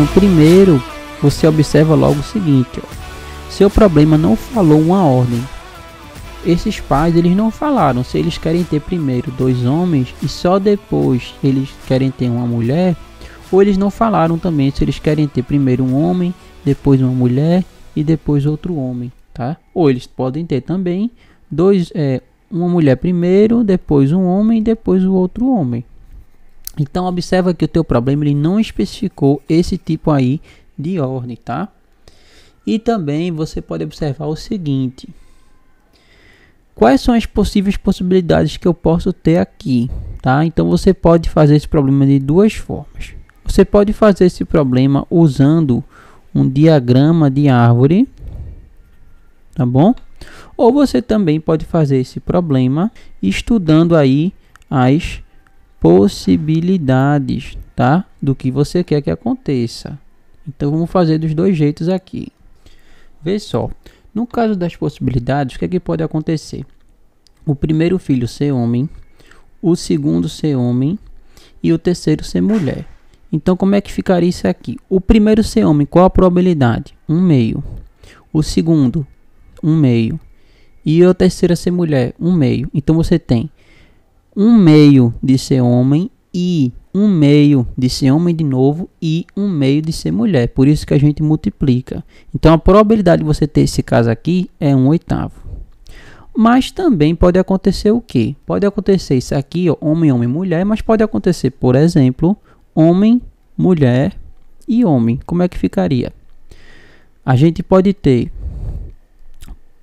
Então, primeiro, você observa logo o seguinte, ó. Seu problema não falou uma ordem. Esses pais, eles não falaram se eles querem ter primeiro dois homens e só depois eles querem ter uma mulher, ou eles não falaram também se eles querem ter primeiro um homem, depois uma mulher e depois outro homem, tá? Ou eles podem ter também dois, é, uma mulher primeiro, depois um homem, depois o outro homem, então observa que o teu problema ele não especificou esse tipo aí de ordem, tá? E também você pode observar o seguinte: quais são as possíveis possibilidades que eu posso ter aqui, tá? Então você pode fazer esse problema de duas formas. Você pode fazer esse problema usando um diagrama de árvore, tá bom? Ou você também pode fazer esse problema estudando aí as possibilidades, tá? Do que você quer que aconteça. Então vamos fazer dos dois jeitos aqui. Vê só, no caso das possibilidades, o que é que pode acontecer? O primeiro filho ser homem, o segundo ser homem e o terceiro ser mulher. Então como é que ficaria isso aqui? O primeiro ser homem, qual a probabilidade? Um meio. O segundo, um meio. E o terceiro ser mulher, um meio. Então você tem um meio de ser homem e um meio de ser homem de novo e um meio de ser mulher. Por isso que a gente multiplica. Então a probabilidade de você ter esse caso aqui é um oitavo. Mas também pode acontecer o que? Pode acontecer isso aqui, ó, homem, homem, mulher, mas pode acontecer, por exemplo, homem, mulher e homem. Como é que ficaria? A gente pode ter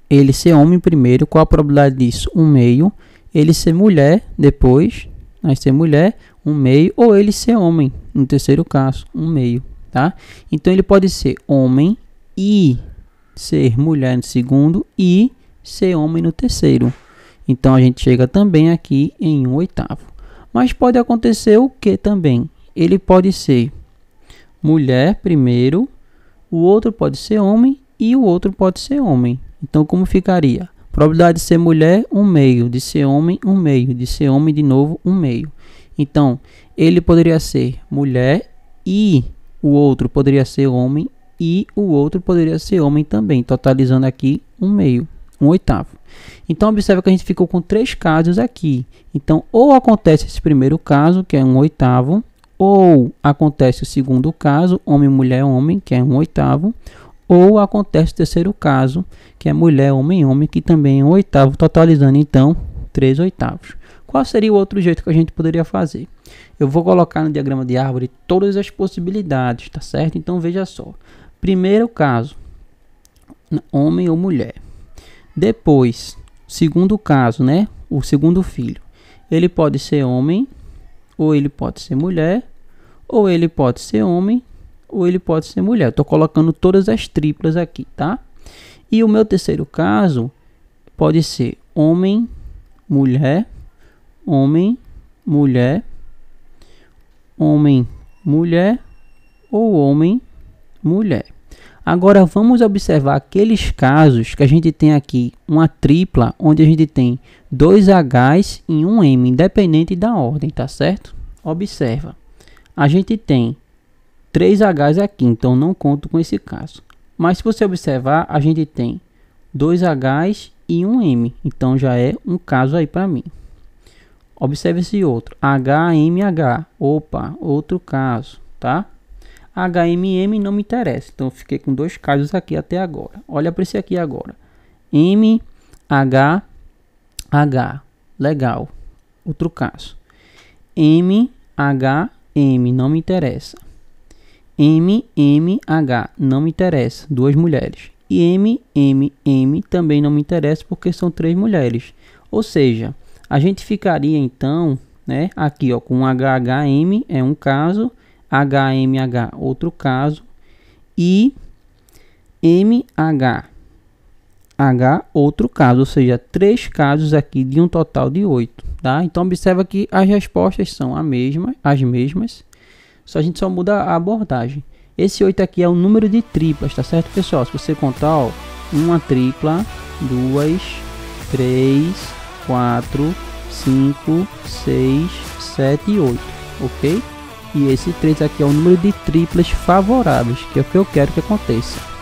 ele ser homem primeiro, qual a probabilidade disso? Um meio ele ser mulher depois, mas ser mulher, um meio, ou ele ser homem, no terceiro caso, um meio, tá? Então ele pode ser homem e ser mulher no segundo e ser homem no terceiro. Então a gente chega também aqui em um oitavo. Mas pode acontecer o que também? Ele pode ser mulher primeiro, o outro pode ser homem e o outro pode ser homem. Então como ficaria? Probabilidade de ser mulher, um meio. De ser homem, um meio. De ser homem, de novo, um meio. Então, ele poderia ser mulher e o outro poderia ser homem e o outro poderia ser homem também, totalizando aqui um meio, um oitavo. Então, observa que a gente ficou com três casos aqui. Então, ou acontece esse primeiro caso, que é um oitavo, ou acontece o segundo caso, homem, mulher, homem, que é um oitavo, ou acontece o terceiro caso, que é mulher, homem, homem, que também é um oitavo, totalizando então três oitavos. Qual seria o outro jeito que a gente poderia fazer? Eu vou colocar no diagrama de árvore todas as possibilidades, tá certo? Então veja só. Primeiro caso, homem ou mulher. Depois, segundo caso, né? O segundo filho. Ele pode ser homem, ou ele pode ser mulher, ou ele pode ser homem, ou ele pode ser mulher. Estou colocando todas as triplas aqui, tá? E o meu terceiro caso pode ser homem, mulher, homem, mulher, homem, mulher ou homem, mulher. Agora vamos observar aqueles casos que a gente tem aqui uma tripla onde a gente tem dois H's e um M, independente da ordem, tá certo? Observa. A gente tem 3Hs aqui, então não conto com esse caso. Mas se você observar, a gente tem 2Hs e um M, então já é um caso aí para mim. Observe esse outro, HMH, opa, outro caso, tá? HMM não me interessa, então fiquei com dois casos aqui até agora. Olha para esse aqui agora, MHH, legal, outro caso. MHM, não me interessa. MMH, não me interessa, duas mulheres. E MMM também não me interessa porque são três mulheres. Ou seja, a gente ficaria então, né, aqui ó, com HHM é um caso, HMH outro caso e MH H outro caso, ou seja, três casos aqui de um total de oito, tá? Então observa que as respostas são a mesma, as mesmas só a gente só muda a abordagem. Esse 8 aqui é o número de triplas, tá certo, pessoal? Se você contar, ó, uma tripla, duas, três, quatro, cinco, seis, sete e oito, ok? E esse 3 aqui é o número de triplas favoráveis, que é o que eu quero que aconteça.